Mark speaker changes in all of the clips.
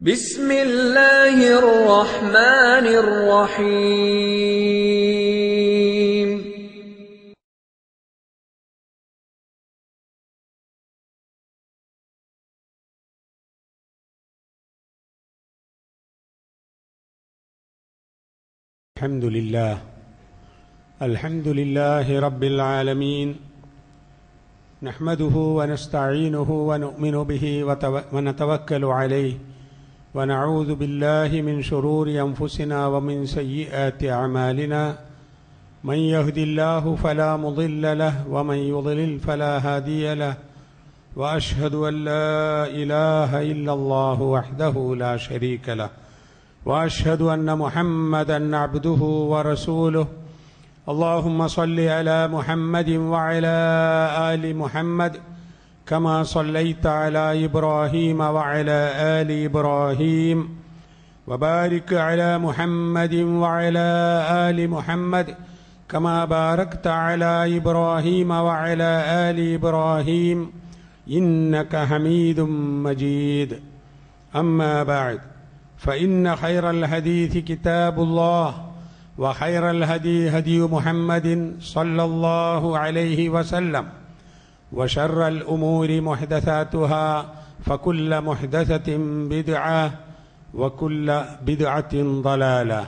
Speaker 1: بسم الله الرحمن الرحيم الحمد لله الحمد لله رب العالمين نحمده ونستعينه ونؤمن به ونتوكل عليه ونعوذ بالله من شرور أنفسنا ومن سيئات أعمالنا من يهد الله فلا مضل له ومن يضلل فلا هادي له وأشهد أن لا إله إلا الله وحده لا شريك له وأشهد أن محمدا عبده ورسوله اللهم صل على محمد وعلى ال محمد كما صليت على ابراهيم وعلى ال ابراهيم وبارك على محمد وعلى ال محمد كما باركت على ابراهيم وعلى ال ابراهيم انك حميد مجيد اما بعد فان خير الحديث كتاب الله وخير الهدي هدي محمد صلى الله عليه وسلم وشر الأمور محدثاتها فكل محدثة بدعة وكل بدعة ضلالة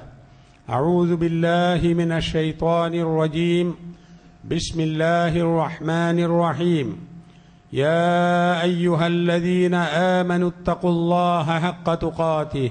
Speaker 1: أعوذ بالله من الشيطان الرجيم بسم الله الرحمن الرحيم يا أيها الذين آمنوا اتقوا الله حق تقاته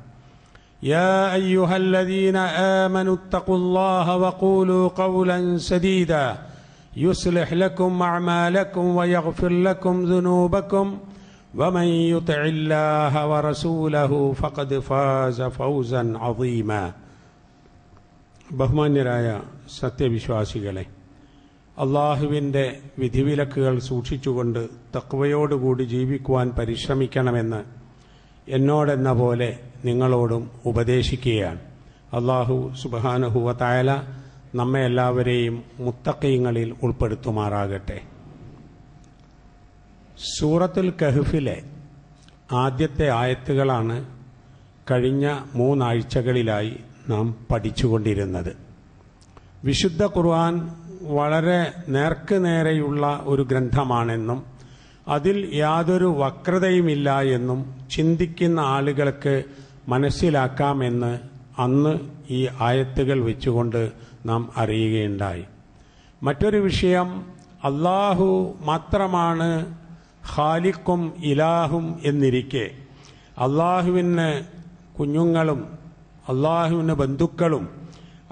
Speaker 1: يا ايها الذين امنوا اتقوا الله وقولوا قولا سديدا يصلح لكم اعمالكم ويغفر لكم ذنوبكم ومن يطع الله ورسوله فقد فاز فوزا عظيما ബഹുമാന്യരായ സത്യവിശ്വാസികളെ അള്ളാഹുവിൻ്റെ വിധിവിലക്കുകൾ സൂക്ഷിച്ചുകൊണ്ട് തക്വയോടുകൂടി ജീവിക്കുവാൻ പരിശ്രമിക്കണമെന്ന് എന്നോടെന്ന പോലെ നിങ്ങളോടും ഉപദേശിക്കുകയാണ് അള്ളാഹു സുബാനഹുവത്തായാല നമ്മെ എല്ലാവരെയും മുത്തക്കയങ്ങളിൽ ഉൾപ്പെടുത്തുമാറാകട്ടെ സൂറത്തുൽ കഹഫിലെ ആദ്യത്തെ ആയത്തുകളാണ് കഴിഞ്ഞ മൂന്നാഴ്ചകളിലായി നാം പഠിച്ചുകൊണ്ടിരുന്നത് വിശുദ്ധ ഖുർആൻ വളരെ നേർക്കുനേരെയുള്ള ഒരു ഗ്രന്ഥമാണെന്നും അതിൽ യാതൊരു വക്രതയുമില്ല എന്നും ചിന്തിക്കുന്ന ആളുകൾക്ക് മനസ്സിലാക്കാമെന്ന് അന്ന് ഈ ആയത്തുകൾ വെച്ചുകൊണ്ട് നാം അറിയുകയുണ്ടായി മറ്റൊരു വിഷയം അള്ളാഹു മാത്രമാണ് ഖാലിക്കും ഇലാഹും എന്നിരിക്കെ അള്ളാഹുവിന് കുഞ്ഞുങ്ങളും അള്ളാഹുവിന് ബന്ധുക്കളും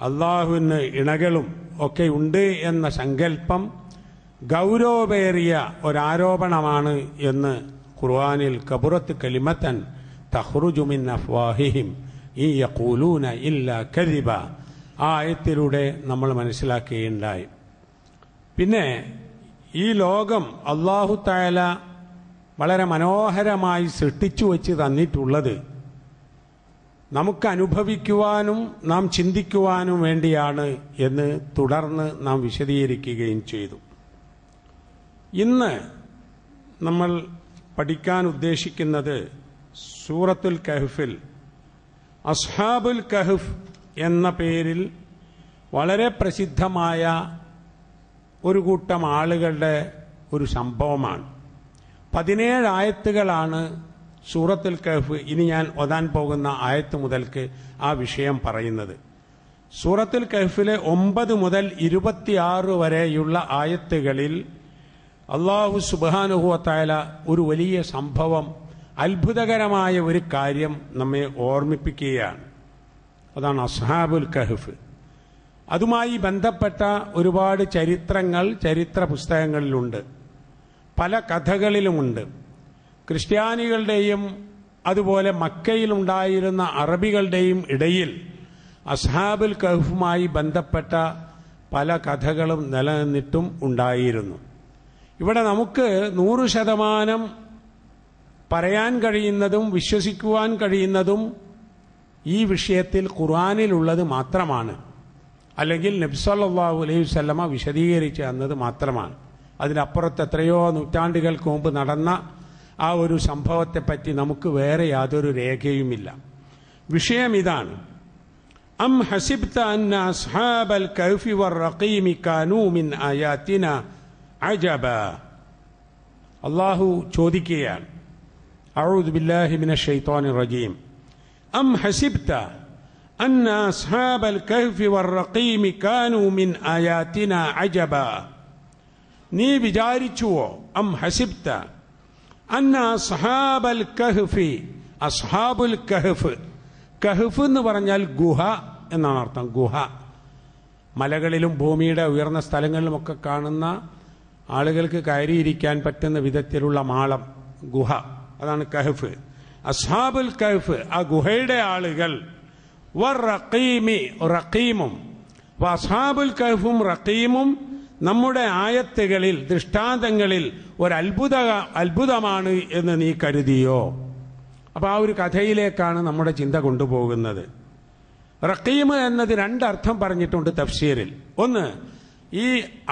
Speaker 1: അള്ളാഹുവിന് ഇണകളും ഒക്കെ ഉണ്ട് എന്ന സങ്കല്പം ഗൗരവമേറിയ ഒരാരോപണമാണ് എന്ന് ഖുർആാനിൽ കബുറത്ത് കലിമത്തൻ തഹ്റുജുമിൻ അഫ്വാഹിഹിം ഈ യഖൂലൂന ഇല്ല കരിബ ആ ആയത്തിലൂടെ നമ്മൾ മനസ്സിലാക്കുകയുണ്ടായി പിന്നെ ഈ ലോകം അള്ളാഹു തായാല വളരെ മനോഹരമായി സൃഷ്ടിച്ചു വച്ച് തന്നിട്ടുള്ളത് നമുക്ക് അനുഭവിക്കുവാനും നാം ചിന്തിക്കുവാനും വേണ്ടിയാണ് എന്ന് തുടർന്ന് നാം വിശദീകരിക്കുകയും ചെയ്തു ഇന്ന് നമ്മൾ പഠിക്കാൻ ഉദ്ദേശിക്കുന്നത് സൂറത്തുൽ കഹ്ഫിൽ അസ്ഹാബുൽ കഹ്ഫ് എന്ന പേരിൽ വളരെ പ്രസിദ്ധമായ ഒരു കൂട്ടം ആളുകളുടെ ഒരു സംഭവമാണ് പതിനേഴ് ആയത്തുകളാണ് സൂറത്തുൽ കഹഫ് ഇനി ഞാൻ ഒതാൻ പോകുന്ന ആയത്ത് മുതൽക്ക് ആ വിഷയം പറയുന്നത് സൂറത്തുൽ കഹഫിലെ ഒമ്പത് മുതൽ ഇരുപത്തിയാറ് വരെയുള്ള ആയത്തുകളിൽ അള്ളാഹു സുബാനുഹുവത്തായ ഒരു വലിയ സംഭവം അത്ഭുതകരമായ ഒരു കാര്യം നമ്മെ ഓർമ്മിപ്പിക്കുകയാണ് അതാണ് അസ്ഹാബുൽ കഹഫ് അതുമായി ബന്ധപ്പെട്ട ഒരുപാട് ചരിത്രങ്ങൾ ചരിത്ര പുസ്തകങ്ങളിലുണ്ട് പല കഥകളിലുമുണ്ട് ക്രിസ്ത്യാനികളുടെയും അതുപോലെ മക്കയിലുണ്ടായിരുന്ന അറബികളുടെയും ഇടയിൽ അസ്ഹാബുൽ കഹഫുമായി ബന്ധപ്പെട്ട പല കഥകളും നിലനിന്നിട്ടും ഉണ്ടായിരുന്നു ഇവിടെ നമുക്ക് നൂറ് ശതമാനം പറയാൻ കഴിയുന്നതും വിശ്വസിക്കുവാൻ കഴിയുന്നതും ഈ വിഷയത്തിൽ ഖുർആാനിലുള്ളത് മാത്രമാണ് അല്ലെങ്കിൽ നബ്സല്ലാഹു അലൈഹി വല്ലമ വിശദീകരിച്ചു തന്നത് മാത്രമാണ് അതിനപ്പുറത്ത് എത്രയോ നൂറ്റാണ്ടുകൾക്ക് മുമ്പ് നടന്ന ആ ഒരു സംഭവത്തെപ്പറ്റി നമുക്ക് വേറെ യാതൊരു രേഖയുമില്ല വിഷയം ഇതാണ് അം ഹസിബ്ത അന്ന അസ്ഹാബൽ കൗഫി വർ റഖീമി കാനൂ മിൻ ആയാത്തിന അജബ അള്ളാഹു ചോദിക്കുകയാണ് അഊദ് ബില്ലാഹി മിന റജീം അം ഹസിബ്ത أن أصحاب الكهف والرقيم كانوا من آياتنا നീ വിചാരിച്ചുവോ അം ഹസിബ്ത അന്ന കഹ്ഫി അസ്ഹാബുൽ കഹ്ഫ് കഹ്ഫ് എന്ന് പറഞ്ഞാൽ ഗുഹ എന്നാണ് അർത്ഥം ഗുഹ മലകളിലും ഭൂമിയുടെ ഉയർന്ന സ്ഥലങ്ങളിലുമൊക്കെ കാണുന്ന ആളുകൾക്ക് കയറിയിരിക്കാൻ പറ്റുന്ന വിധത്തിലുള്ള മാളം ഗുഹ അതാണ് കഹഫ് അസ്ഹാബുൽ കഹഫ് ആ ഗുഹയുടെ ആളുകൾ റക്കീമി റക്കീമും അസ്ഹാബുൽ കഹഫും റഖീമും നമ്മുടെ ആയത്തുകളിൽ ദൃഷ്ടാന്തങ്ങളിൽ ഒരു അത്ഭുത അത്ഭുതമാണ് എന്ന് നീ കരുതിയോ അപ്പോൾ ആ ഒരു കഥയിലേക്കാണ് നമ്മുടെ ചിന്ത കൊണ്ടുപോകുന്നത് റക്കീമ് എന്നത് രണ്ടർത്ഥം പറഞ്ഞിട്ടുണ്ട് തഫ്സീറിൽ ഒന്ന് ഈ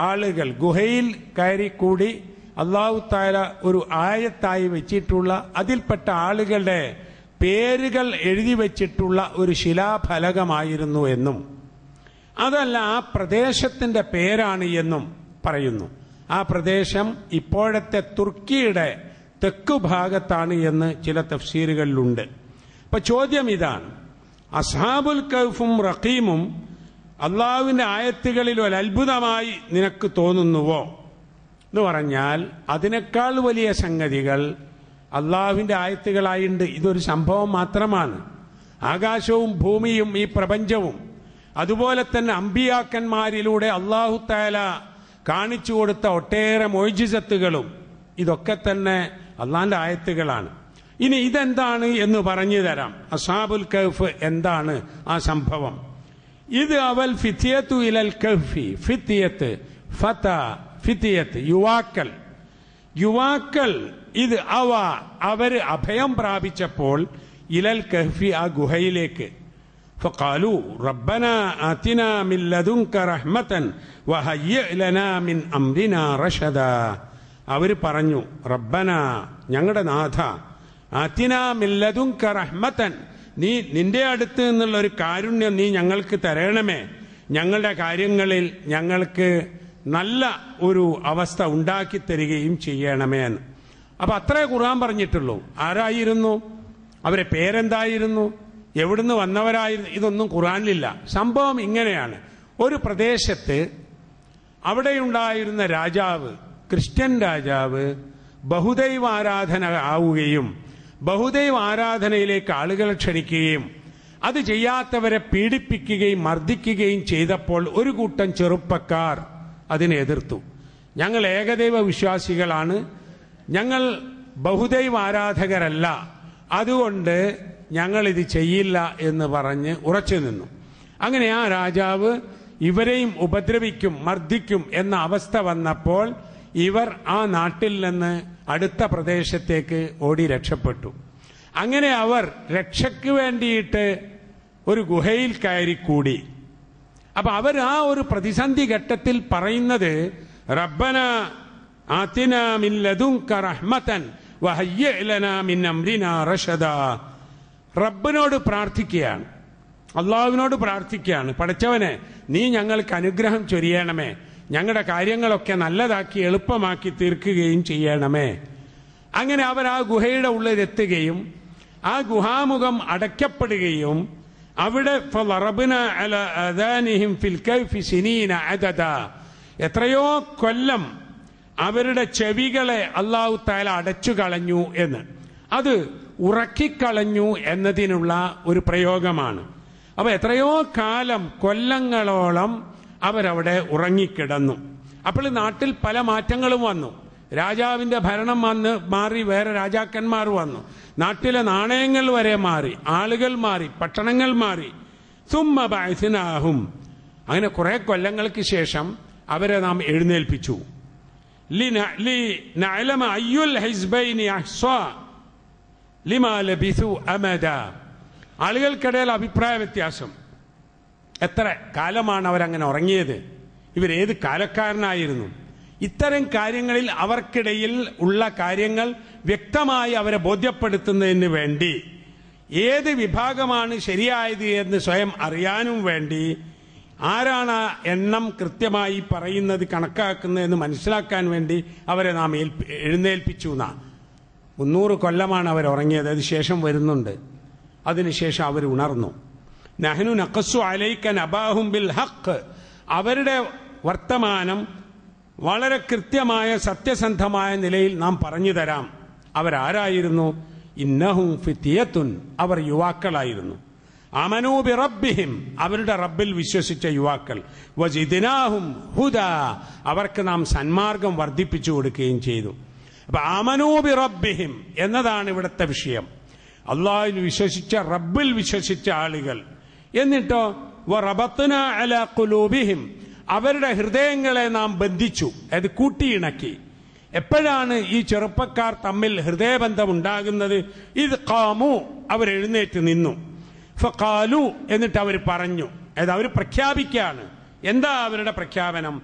Speaker 1: ആളുകൾ ഗുഹയിൽ കയറിക്കൂടി അള്ളാഹു താര ഒരു ആയത്തായി വെച്ചിട്ടുള്ള അതിൽപ്പെട്ട ആളുകളുടെ പേരുകൾ എഴുതി വെച്ചിട്ടുള്ള ഒരു ശിലാഫലകമായിരുന്നു എന്നും അതല്ല ആ പ്രദേശത്തിന്റെ പേരാണ് എന്നും പറയുന്നു ആ പ്രദേശം ഇപ്പോഴത്തെ തുർക്കിയുടെ തെക്കു ഭാഗത്താണ് എന്ന് ചില തഫ്സീലുകളിലുണ്ട് അപ്പൊ ചോദ്യം ഇതാണ് അസാബുൽ കൗഫും റഹീമും അള്ളാഹുവിൻ്റെ ആയത്തുകളിൽ ഒരു അത്ഭുതമായി നിനക്ക് തോന്നുന്നുവോ എന്ന് പറഞ്ഞാൽ അതിനേക്കാൾ വലിയ സംഗതികൾ അള്ളാഹുവിൻ്റെ ആയത്തുകളായിണ്ട് ഇതൊരു സംഭവം മാത്രമാണ് ആകാശവും ഭൂമിയും ഈ പ്രപഞ്ചവും അതുപോലെ തന്നെ അമ്പിയാക്കന്മാരിലൂടെ അള്ളാഹു താല കാണിച്ചു കൊടുത്ത ഒട്ടേറെ മൊയ്ജിസത്തുകളും ഇതൊക്കെ തന്നെ അള്ളാഹിൻ്റെ ആയത്തുകളാണ് ഇനി ഇതെന്താണ് എന്ന് പറഞ്ഞു തരാം അസാബുൽ കൈഫ് എന്താണ് ആ സംഭവം ഇത് അവൽ ഫിത്തിയത്തു ഇലൽ കഫി ഫിത്തിയത്ത് ഫത ഫിത്തിയത്ത് യുവാക്കൾ യുവാക്കൾ ഇത് അവ അവര് അഭയം പ്രാപിച്ചപ്പോൾ ഇലൽ കഹ്ഫി ആ ഗുഹയിലേക്ക് ഫഖാലു റബ്ബന അതിന മിൻ ലദുൻക റഹ്മതൻ വഹയ്യ ലനാ മിൻ അംരിന റഷദ അവർ പറഞ്ഞു റബ്ബന ഞങ്ങളുടെ നാഥ അതിന മിൻ ലദുൻക റഹ്മതൻ നീ നിന്റെ അടുത്ത് നിന്നുള്ള ഒരു കാരുണ്യം നീ ഞങ്ങൾക്ക് തരണമേ ഞങ്ങളുടെ കാര്യങ്ങളിൽ ഞങ്ങൾക്ക് നല്ല ഒരു അവസ്ഥ ഉണ്ടാക്കി തരികയും ചെയ്യണമേ എന്ന് അപ്പൊ അത്രേ ഖുർആൻ പറഞ്ഞിട്ടുള്ളൂ ആരായിരുന്നു അവരെ പേരെന്തായിരുന്നു എവിടുന്ന് വന്നവരായിരുന്നു ഇതൊന്നും ഖുറാനിലില്ല സംഭവം ഇങ്ങനെയാണ് ഒരു പ്രദേശത്ത് അവിടെയുണ്ടായിരുന്ന രാജാവ് ക്രിസ്ത്യൻ രാജാവ് ബഹുദൈവാരാധന ആവുകയും ബഹുദൈവ ആരാധനയിലേക്ക് ആളുകളെ ക്ഷണിക്കുകയും അത് ചെയ്യാത്തവരെ പീഡിപ്പിക്കുകയും മർദ്ദിക്കുകയും ചെയ്തപ്പോൾ ഒരു കൂട്ടം ചെറുപ്പക്കാർ അതിനെ എതിർത്തു ഞങ്ങൾ ഏകദൈവ വിശ്വാസികളാണ് ഞങ്ങൾ ബഹുദൈവ ആരാധകരല്ല അതുകൊണ്ട് ഞങ്ങൾ ഇത് ചെയ്യില്ല എന്ന് പറഞ്ഞ് ഉറച്ചു നിന്നു അങ്ങനെ ആ രാജാവ് ഇവരെയും ഉപദ്രവിക്കും മർദ്ദിക്കും എന്ന അവസ്ഥ വന്നപ്പോൾ ഇവർ ആ നാട്ടിൽ നിന്ന് അടുത്ത പ്രദേശത്തേക്ക് ഓടി രക്ഷപ്പെട്ടു അങ്ങനെ അവർ രക്ഷയ്ക്ക് വേണ്ടിയിട്ട് ഒരു ഗുഹയിൽ കയറി കൂടി അപ്പൊ അവർ ആ ഒരു പ്രതിസന്ധി ഘട്ടത്തിൽ പറയുന്നത് റബ്ബന ആത്തിന റഹ്മതൻ വഹയ്യ മിൻ റഷദ റബ്ബിനോട് പ്രാർത്ഥിക്കുകയാണ് അള്ളാഹുവിനോട് പ്രാർത്ഥിക്കുകയാണ് പഠിച്ചവനെ നീ ഞങ്ങൾക്ക് അനുഗ്രഹം ചൊരിയണമേ ഞങ്ങളുടെ കാര്യങ്ങളൊക്കെ നല്ലതാക്കി എളുപ്പമാക്കി തീർക്കുകയും ചെയ്യണമേ അങ്ങനെ അവർ ആ ഗുഹയുടെ ഉള്ളിലെത്തുകയും ആ ഗുഹാമുഖം അടയ്ക്കപ്പെടുകയും അവിടെ എത്രയോ കൊല്ലം അവരുടെ ചെവികളെ അള്ളാഹു താല അടച്ചു കളഞ്ഞു എന്ന് അത് ഉറക്കിക്കളഞ്ഞു എന്നതിനുള്ള ഒരു പ്രയോഗമാണ് അപ്പൊ എത്രയോ കാലം കൊല്ലങ്ങളോളം അവരവിടെ ഉറങ്ങിക്കിടന്നു അപ്പോൾ നാട്ടിൽ പല മാറ്റങ്ങളും വന്നു രാജാവിന്റെ ഭരണം വന്ന് മാറി വേറെ രാജാക്കന്മാർ വന്നു നാട്ടിലെ നാണയങ്ങൾ വരെ മാറി ആളുകൾ മാറി പട്ടണങ്ങൾ മാറി സുമ്മ ബാസിനാഹും അങ്ങനെ കുറെ കൊല്ലങ്ങൾക്ക് ശേഷം അവരെ നാം എഴുന്നേൽപ്പിച്ചു ആളുകൾക്കിടയിൽ അഭിപ്രായ വ്യത്യാസം എത്ര കാലമാണ് അവരങ്ങനെ ഉറങ്ങിയത് ഇവരേത് കാലക്കാരനായിരുന്നു ഇത്തരം കാര്യങ്ങളിൽ അവർക്കിടയിൽ ഉള്ള കാര്യങ്ങൾ വ്യക്തമായി അവരെ ബോധ്യപ്പെടുത്തുന്നതിന് വേണ്ടി ഏത് വിഭാഗമാണ് ശരിയായത് എന്ന് സ്വയം അറിയാനും വേണ്ടി ആരാണ് ആ എണ്ണം കൃത്യമായി പറയുന്നത് കണക്കാക്കുന്നതെന്ന് മനസ്സിലാക്കാൻ വേണ്ടി അവരെ നാം എഴുന്നേൽപ്പിച്ചു എന്നാ മുന്നൂറ് കൊല്ലമാണ് അവർ ഉറങ്ങിയത് ശേഷം വരുന്നുണ്ട് അതിനുശേഷം അവർ ഉണർന്നു നഹനു നഖസു അലൈക്കൻ നബാഹും ബിൽ ഹക്ക് അവരുടെ വർത്തമാനം വളരെ കൃത്യമായ സത്യസന്ധമായ നിലയിൽ നാം പറഞ്ഞു തരാം അവരാരായിരുന്നു ഇന്നഹും ഫിത്തിയത്തുൻ അവർ യുവാക്കളായിരുന്നു അമനൂബി റബ്ബിഹിം അവരുടെ റബ്ബിൽ വിശ്വസിച്ച യുവാക്കൾ വജിദിനാഹും ഹുദ അവർക്ക് നാം സന്മാർഗം വർദ്ധിപ്പിച്ചു കൊടുക്കുകയും ചെയ്തു അപ്പൊ അമനൂബി റബ്ബിഹിം എന്നതാണ് ഇവിടുത്തെ വിഷയം അള്ളാഹിൽ വിശ്വസിച്ച റബ്ബിൽ വിശ്വസിച്ച ആളുകൾ എന്നിട്ടോ കുലൂബിഹിം അവരുടെ ഹൃദയങ്ങളെ നാം ബന്ധിച്ചു അത് കൂട്ടിയിണക്കി എപ്പോഴാണ് ഈ ചെറുപ്പക്കാർ തമ്മിൽ ഹൃദയബന്ധം ഉണ്ടാകുന്നത് ഇത് കാമു എഴുന്നേറ്റ് നിന്നു ഫാലു എന്നിട്ട് അവർ പറഞ്ഞു അത് അവർ പ്രഖ്യാപിക്കുകയാണ് എന്താ അവരുടെ പ്രഖ്യാപനം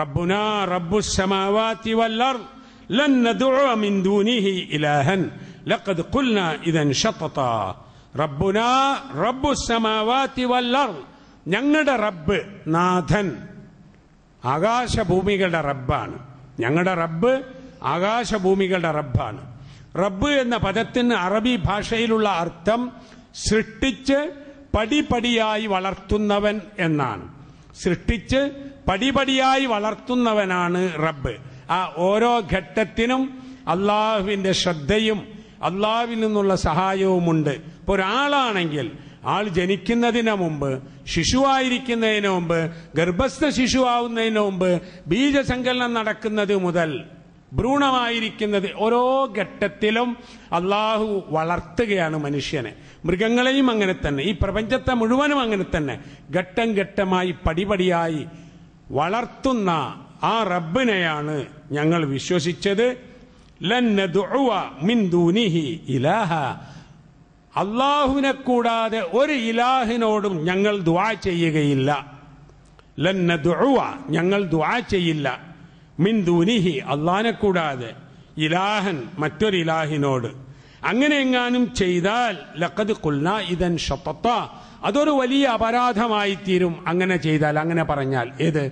Speaker 1: റബ്ബുന റബ്ബു സമാവാത്തി വല്ലർ ലൻ നദുഅ മിൻ ദൂനിഹി ഇലാഹൻ ലഖദ് ഖുൽനാ ഇദൻ ഷത്തതാ റബ്ബുനാ റബ്ബു സമാവാത്തി വല്ലർ ഞങ്ങളുടെ റബ്ബ് നാഥൻ ആകാശഭൂമികളുടെ റബ്ബാണ് ഞങ്ങളുടെ റബ്ബ് ആകാശഭൂമികളുടെ റബ്ബാണ് റബ്ബ് എന്ന പദത്തിന് അറബി ഭാഷയിലുള്ള അർത്ഥം സൃഷ്ടിച്ച് പടിപടിയായി വളർത്തുന്നവൻ എന്നാണ് സൃഷ്ടിച്ച് പടിപടിയായി വളർത്തുന്നവനാണ് റബ്ബ് ആ ഓരോ ഘട്ടത്തിനും അള്ളാഹുവിന്റെ ശ്രദ്ധയും അള്ളാഹുവിൽ നിന്നുള്ള സഹായവുമുണ്ട് ഇപ്പോൾ ഒരാളാണെങ്കിൽ ആൾ ജനിക്കുന്നതിന് മുമ്പ് ശിശുവായിരിക്കുന്നതിന് മുമ്പ് ഗർഭസ്ഥ ശിശുവാവുന്നതിന് മുമ്പ് ബീജസങ്കലനം നടക്കുന്നത് മുതൽ ഭ്രൂണമായിരിക്കുന്നത് ഓരോ ഘട്ടത്തിലും അള്ളാഹു വളർത്തുകയാണ് മനുഷ്യനെ മൃഗങ്ങളെയും അങ്ങനെ തന്നെ ഈ പ്രപഞ്ചത്തെ മുഴുവനും അങ്ങനെ തന്നെ ഘട്ടം ഘട്ടമായി പടിപടിയായി വളർത്തുന്ന ആ റബ്ബിനെയാണ് ഞങ്ങൾ വിശ്വസിച്ചത് ലന്നു മിൻ ദൂനിഹി ഇലാഹ അള്ളാഹുവിനെ കൂടാതെ ഒരു ഇലാഹിനോടും ഞങ്ങൾ ദ്വാ ചെയ്യുകയില്ല ലന്ന ഞങ്ങൾ ദ്വാ ചെയ്യില്ല മിൻ ദുനിഹി അള്ളാഹിനെ കൂടാതെ ഇലാഹൻ മറ്റൊരു ഇലാഹിനോട് അങ്ങനെ എങ്ങാനും ചെയ്താൽ ലക്കത് കുൽന ഇതൻ ഷപ്പത്ത അതൊരു വലിയ അപരാധമായി തീരും അങ്ങനെ ചെയ്താൽ അങ്ങനെ പറഞ്ഞാൽ ഏത്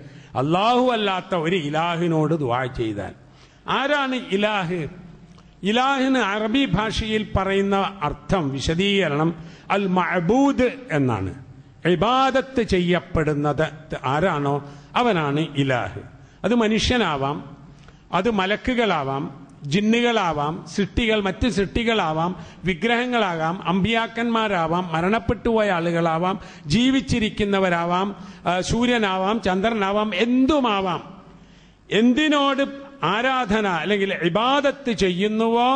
Speaker 1: അള്ളാഹു അല്ലാത്ത ഒരു ഇലാഹിനോട് ദ്വാ ചെയ്താൽ ആരാണ് ഇലാഹ് ഇലാഹിന് അറബി ഭാഷയിൽ പറയുന്ന അർത്ഥം വിശദീകരണം അൽ മഅബൂദ് എന്നാണ് ഇബാദത്ത് ചെയ്യപ്പെടുന്നത് ആരാണോ അവനാണ് ഇലാഹ് അത് മനുഷ്യനാവാം അത് മലക്കുകളാവാം ജിന്നുകളാവാം സൃഷ്ടികൾ മറ്റ് സൃഷ്ടികളാവാം വിഗ്രഹങ്ങളാകാം അമ്പിയാക്കന്മാരാവാം മരണപ്പെട്ടുപോയ ആളുകളാവാം ജീവിച്ചിരിക്കുന്നവരാവാം സൂര്യനാവാം ചന്ദ്രനാവാം എന്തുമാവാം എന്തിനോട് ആരാധന അല്ലെങ്കിൽ ഇബാദത്ത് ചെയ്യുന്നുവോ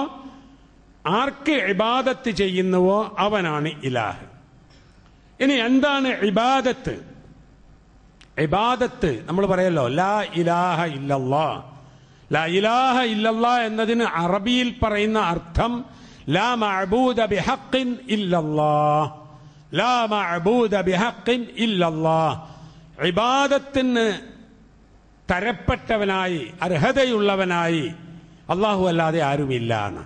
Speaker 1: ആർക്ക് ഇബാദത്ത് ചെയ്യുന്നുവോ അവനാണ് ഇലാഹ് ഇനി എന്താണ് ഇബാദത്ത് ഇബാദത്ത് നമ്മൾ പറയല്ലോ ലാ ഇലാഹ ഇല്ലല്ലാ ലാ ഇലാഹ ഇല്ലല്ലാ എന്നതിന് അറബിയിൽ പറയുന്ന അർത്ഥം ലാ മഅബൂദ ബിഹഖിൻ ഇല്ലല്ലാ ലാ മഅബൂദ ബിഹഖിൻ ഇല്ലല്ലാ ഇബാദത്തിന് തരപ്പെട്ടവനായി അർഹതയുള്ളവനായി അള്ളാഹു അല്ലാതെ ആരുമില്ല എന്ന്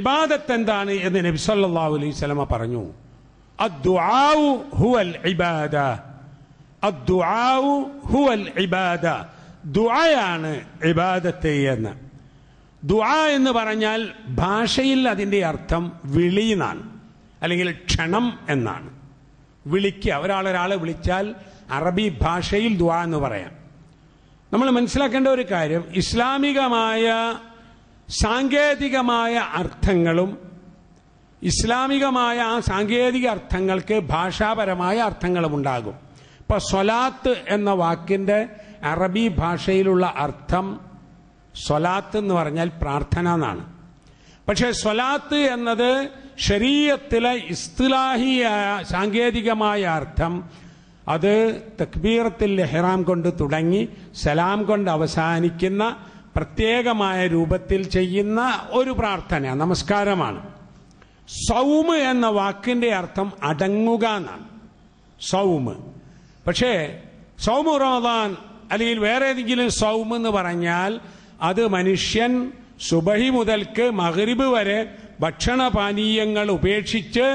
Speaker 1: ഇബാദത്ത് എന്താണ് എന്ന് നബി സല്ലല്ലാഹു അലൈഹി സ്വലമ പറഞ്ഞു ഹുവൽ ഇബാദ ഇബാദ ദുആയാണ് ഇബാദത്തെ എന്ന് ദുആ എന്ന് പറഞ്ഞാൽ ഭാഷയിൽ അതിൻ്റെ അർത്ഥം വിളി എന്നാണ് അല്ലെങ്കിൽ ക്ഷണം എന്നാണ് വിളിക്കുക ഒരാളൊരാളെ വിളിച്ചാൽ അറബി ഭാഷയിൽ ദുആ എന്ന് പറയാം നമ്മൾ മനസ്സിലാക്കേണ്ട ഒരു കാര്യം ഇസ്ലാമികമായ സാങ്കേതികമായ അർത്ഥങ്ങളും ഇസ്ലാമികമായ ആ സാങ്കേതിക അർത്ഥങ്ങൾക്ക് ഭാഷാപരമായ ഉണ്ടാകും ഇപ്പൊ സ്വലാത്ത് എന്ന വാക്കിന്റെ അറബി ഭാഷയിലുള്ള അർത്ഥം സ്വലാത്ത് എന്ന് പറഞ്ഞാൽ പ്രാർത്ഥന എന്നാണ് പക്ഷേ സ്വലാത്ത് എന്നത് ശരീരത്തിലെ ഇസ്തുലാഹിയായ സാങ്കേതികമായ അർത്ഥം അത് തക്ബീറത്തിൽ ലെഹ്റാം കൊണ്ട് തുടങ്ങി സലാം കൊണ്ട് അവസാനിക്കുന്ന പ്രത്യേകമായ രൂപത്തിൽ ചെയ്യുന്ന ഒരു പ്രാർത്ഥന നമസ്കാരമാണ് സൗമ് എന്ന വാക്കിന്റെ അർത്ഥം അടങ്ങുക എന്നാണ് സൗമ് പക്ഷേ സൗമ റമദാൻ അല്ലെങ്കിൽ വേറെ ഏതെങ്കിലും സൗമ് എന്ന് പറഞ്ഞാൽ അത് മനുഷ്യൻ സുബഹി മുതൽക്ക് മഹരിബ് വരെ ഭക്ഷണപാനീയങ്ങൾ ഉപേക്ഷിച്ച്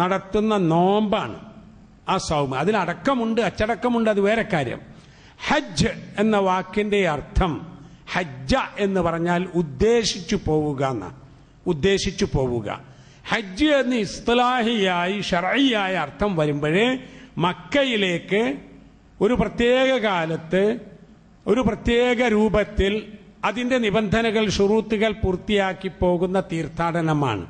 Speaker 1: നടത്തുന്ന നോമ്പാണ് ആ സൗമ് അതിലടക്കമുണ്ട് അച്ചടക്കമുണ്ട് അത് വേറെ കാര്യം ഹജ്ജ് എന്ന വാക്കിന്റെ അർത്ഥം ഹജ്ജ എന്ന് പറഞ്ഞാൽ ഉദ്ദേശിച്ചു പോവുക എന്ന ഉദ്ദേശിച്ചു പോവുക ഹജ്ജ് എന്ന് ഇസ്തലാഹിയായി ഷറയായ അർത്ഥം വരുമ്പോഴേ മക്കയിലേക്ക് ഒരു പ്രത്യേക കാലത്ത് ഒരു പ്രത്യേക രൂപത്തിൽ അതിന്റെ നിബന്ധനകൾ ഷുറൂത്തുകൾ പൂർത്തിയാക്കി പോകുന്ന തീർത്ഥാടനമാണ്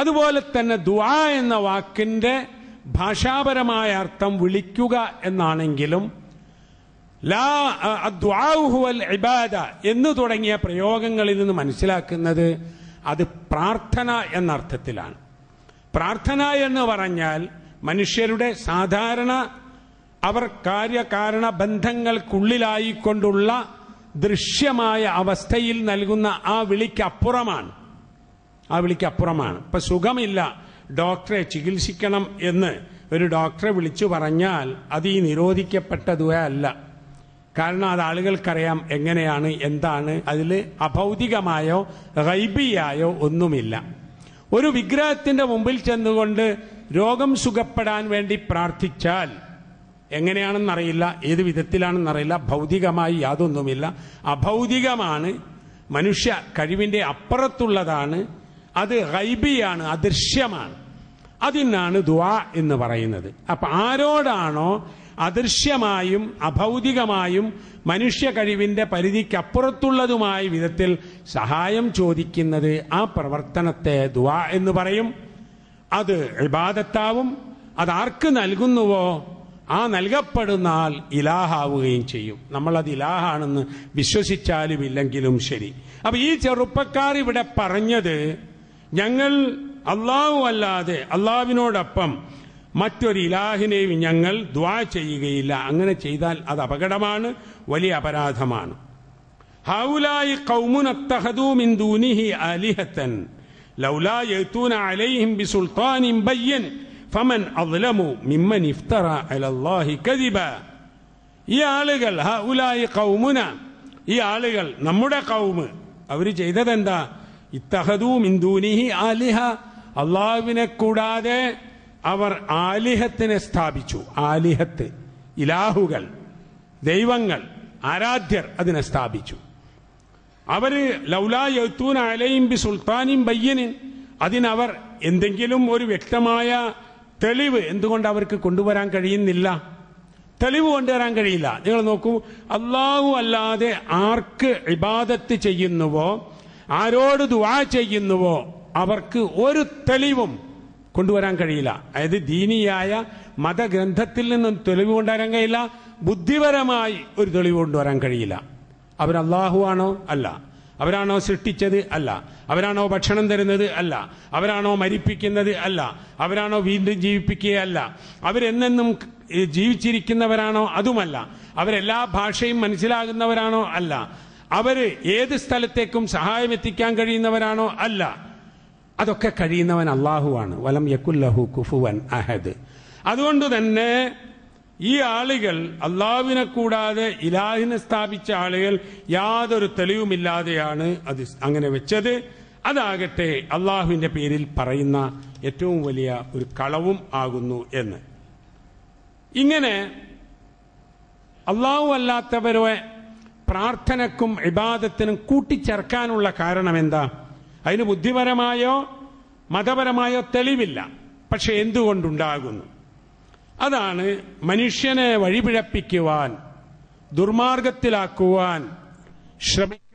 Speaker 1: അതുപോലെ തന്നെ ദുആ എന്ന വാക്കിന്റെ ഭാഷാപരമായ അർത്ഥം വിളിക്കുക എന്നാണെങ്കിലും ലാ അദ്വാഹുവൽ ഇബാദ എന്ന് തുടങ്ങിയ പ്രയോഗങ്ങളിൽ നിന്ന് മനസ്സിലാക്കുന്നത് അത് പ്രാർത്ഥന എന്നർത്ഥത്തിലാണ് പ്രാർത്ഥന എന്ന് പറഞ്ഞാൽ മനുഷ്യരുടെ സാധാരണ അവർ കാര്യകാരണ ബന്ധങ്ങൾക്കുള്ളിലായിക്കൊണ്ടുള്ള ദൃശ്യമായ അവസ്ഥയിൽ നൽകുന്ന ആ വിളിക്കപ്പുറമാണ് ആ വിളിക്കപ്പുറമാണ് ഇപ്പൊ സുഖമില്ല ഡോക്ടറെ ചികിത്സിക്കണം എന്ന് ഒരു ഡോക്ടറെ വിളിച്ചു പറഞ്ഞാൽ അത് ഈ നിരോധിക്കപ്പെട്ടതുവേ അല്ല കാരണം അത് ആളുകൾക്കറിയാം എങ്ങനെയാണ് എന്താണ് അതിൽ അഭൗതികമായോ റൈബിയായോ ഒന്നുമില്ല ഒരു വിഗ്രഹത്തിന്റെ മുമ്പിൽ ചെന്നുകൊണ്ട് രോഗം സുഖപ്പെടാൻ വേണ്ടി പ്രാർത്ഥിച്ചാൽ എങ്ങനെയാണെന്നറിയില്ല ഏത് വിധത്തിലാണെന്നറിയില്ല ഭൗതികമായി യാതൊന്നുമില്ല അഭൗതികമാണ് മനുഷ്യ കഴിവിന്റെ അപ്പുറത്തുള്ളതാണ് അത് ഗൈബിയാണ് അദൃശ്യമാണ് അതിനാണ് ദുവാ എന്ന് പറയുന്നത് അപ്പൊ ആരോടാണോ അദൃശ്യമായും അഭൗതികമായും മനുഷ്യ കഴിവിന്റെ പരിധിക്കപ്പുറത്തുള്ളതുമായ വിധത്തിൽ സഹായം ചോദിക്കുന്നത് ആ പ്രവർത്തനത്തെ ദുവാ എന്ന് പറയും അത് ഇബാദത്താവും അതാർക്ക് നൽകുന്നുവോ ആ നൽകപ്പെടുന്നാൽ ഇലാഹാവുകയും ചെയ്യും നമ്മളത് ഇലാഹാണെന്ന് വിശ്വസിച്ചാലും ഇല്ലെങ്കിലും ശരി അപ്പൊ ഈ ചെറുപ്പക്കാർ ഇവിടെ പറഞ്ഞത് ഞങ്ങൾ അള്ളാഹു അല്ലാതെ അള്ളാവിനോടൊപ്പം മറ്റൊരു ഇലാഹിനെയും ഞങ്ങൾ ദ്വാ ചെയ്യുകയില്ല അങ്ങനെ ചെയ്താൽ അത് അപകടമാണ് വലിയ അപരാധമാണ് ഹൗലായി കൗമുനത്തഹദൂമിൻ ദൂനിഹി അലിഹത്തൻ ലൗലാ യത്തൂന അലൈഹിം ബിസുൽത്താനിൻ ബയ്യൻ ഫമൻ അദ്ലമു മിമ്മൻ ഇഫ്തറ അലല്ലാഹി കദിബ ഈ ആളുകൾ ഹൗലായി കൗമുന ഈ ആളുകൾ നമ്മുടെ കൗമ് അവർ ചെയ്തതെന്താ ഇത്തഹദൂ മിന്ദൂനിഹി ആലിഹ അള്ളാഹുവിനെ കൂടാതെ അവർ ആലിഹത്തിനെ സ്ഥാപിച്ചു ആലിഹത്ത് ഇലാഹുകൾ ദൈവങ്ങൾ ആരാധ്യർ അതിനെ സ്ഥാപിച്ചു അവര് ലൗലാ യൗത്തൂൻ ആലയും ബി സുൽത്താനും ബയ്യനിൻ അതിനവർ എന്തെങ്കിലും ഒരു വ്യക്തമായ തെളിവ് എന്തുകൊണ്ട് അവർക്ക് കൊണ്ടുവരാൻ കഴിയുന്നില്ല തെളിവ് കൊണ്ടുവരാൻ കഴിയില്ല നിങ്ങൾ നോക്കൂ അള്ളാഹു അല്ലാതെ ആർക്ക് ഇബാദത്ത് ചെയ്യുന്നുവോ ആരോട് ദുവാ ചെയ്യുന്നുവോ അവർക്ക് ഒരു തെളിവും കൊണ്ടുവരാൻ കഴിയില്ല അതായത് ദീനിയായ മതഗ്രന്ഥത്തിൽ നിന്നും തെളിവ് കൊണ്ടുവരാൻ കഴിയില്ല ബുദ്ധിപരമായി ഒരു തെളിവ് കൊണ്ടുവരാൻ കഴിയില്ല അവരല്ലാഹുവാണോ അല്ല അവരാണോ സൃഷ്ടിച്ചത് അല്ല അവരാണോ ഭക്ഷണം തരുന്നത് അല്ല അവരാണോ മരിപ്പിക്കുന്നത് അല്ല അവരാണോ വീണ്ടും ജീവിപ്പിക്കുകയല്ല അവരെന്നെന്നും ജീവിച്ചിരിക്കുന്നവരാണോ അതുമല്ല അവരെല്ലാ ഭാഷയും മനസ്സിലാകുന്നവരാണോ അല്ല അവര് ഏത് സ്ഥലത്തേക്കും സഹായം എത്തിക്കാൻ കഴിയുന്നവരാണോ അല്ല അതൊക്കെ കഴിയുന്നവൻ അള്ളാഹുവാണ് വലം യക്കുല്ലഹു കുഫുവൻ അഹദ് അതുകൊണ്ട് തന്നെ ഈ ആളുകൾ അള്ളാഹുവിനെ കൂടാതെ ഇലാഹിനെ സ്ഥാപിച്ച ആളുകൾ യാതൊരു തെളിവുമില്ലാതെയാണ് അത് അങ്ങനെ വെച്ചത് അതാകട്ടെ അള്ളാഹുവിന്റെ പേരിൽ പറയുന്ന ഏറ്റവും വലിയ ഒരു കളവും ആകുന്നു എന്ന് ഇങ്ങനെ അള്ളാഹു അല്ലാത്തവരെ പ്രാർത്ഥനക്കും ഇബാദത്തിനും കൂട്ടിച്ചേർക്കാനുള്ള കാരണം എന്താ അതിന് ബുദ്ധിപരമായോ മതപരമായോ തെളിവില്ല പക്ഷെ എന്തുകൊണ്ടുണ്ടാകുന്നു അതാണ് മനുഷ്യനെ വഴിപിഴപ്പിക്കുവാൻ ദുർമാർഗത്തിലാക്കുവാൻ ശ്രമിക്കുക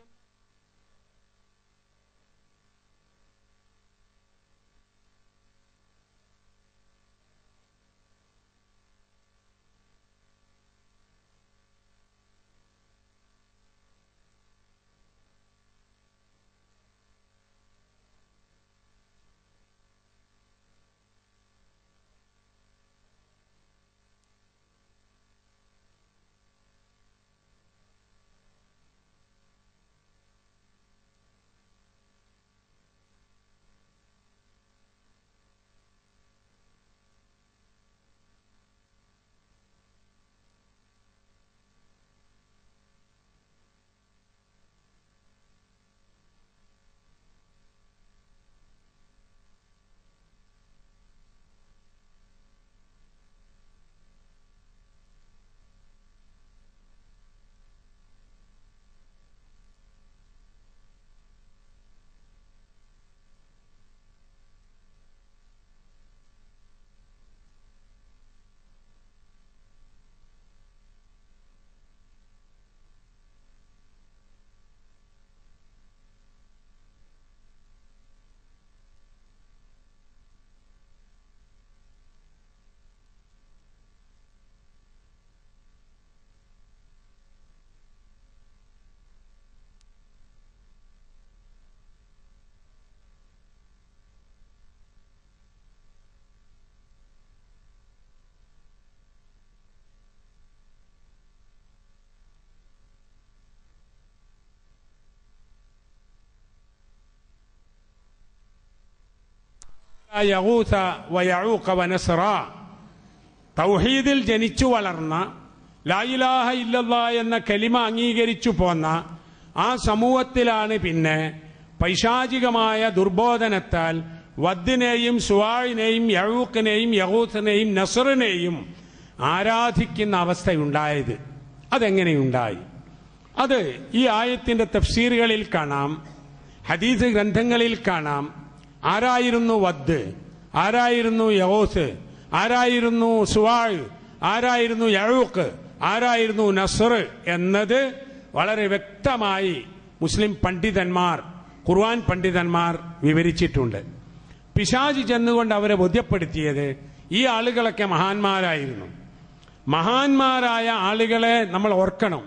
Speaker 1: യഹൂസ വയഴൂക്ക വനസറ തൗഹീദിൽ ജനിച്ചു വളർന്ന ലായിലാഹ ഇല്ലല്ല എന്ന കലിമ അംഗീകരിച്ചു പോന്ന ആ സമൂഹത്തിലാണ് പിന്നെ പൈശാചികമായ ദുർബോധനത്താൽ വദ്ദിനെയും സുവാഴിനെയും യഴൂക്കിനെയും യഹൂസിനെയും നസറിനെയും ആരാധിക്കുന്ന അവസ്ഥയുണ്ടായത് അതെങ്ങനെയുണ്ടായി അത് ഈ ആയത്തിന്റെ തഫ്സീറുകളിൽ കാണാം ഹദീസ് ഗ്രന്ഥങ്ങളിൽ കാണാം ആരായിരുന്നു വദ് ആരായിരുന്നു യഹോസ് ആരായിരുന്നു സുവാൾ ആരായിരുന്നു യഴൂക്ക് ആരായിരുന്നു നസർ എന്നത് വളരെ വ്യക്തമായി മുസ്ലിം പണ്ഡിതന്മാർ ഖുർആൻ പണ്ഡിതന്മാർ വിവരിച്ചിട്ടുണ്ട് പിശാജി ചെന്നുകൊണ്ട് അവരെ ബോധ്യപ്പെടുത്തിയത് ഈ ആളുകളൊക്കെ മഹാന്മാരായിരുന്നു മഹാന്മാരായ ആളുകളെ നമ്മൾ ഓർക്കണം